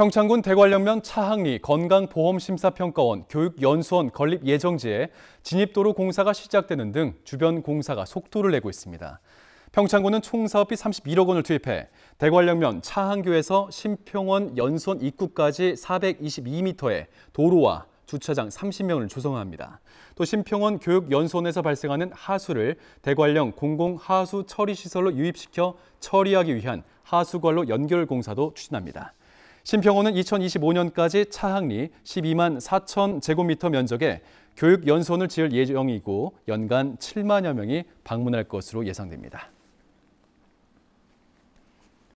평창군 대관령면 차항리 건강보험심사평가원 교육연수원 건립 예정지에 진입도로 공사가 시작되는 등 주변 공사가 속도를 내고 있습니다. 평창군은 총 사업비 31억 원을 투입해 대관령면 차항교에서 신평원 연선 입구까지 422m의 도로와 주차장 30명을 조성합니다. 또 신평원 교육연수원에서 발생하는 하수를 대관령 공공하수 처리시설로 유입시켜 처리하기 위한 하수관로 연결 공사도 추진합니다. 신평호는 2025년까지 차항리 12만 4천 제곱미터 면적에 교육연수원을 지을 예정이고 연간 7만여 명이 방문할 것으로 예상됩니다.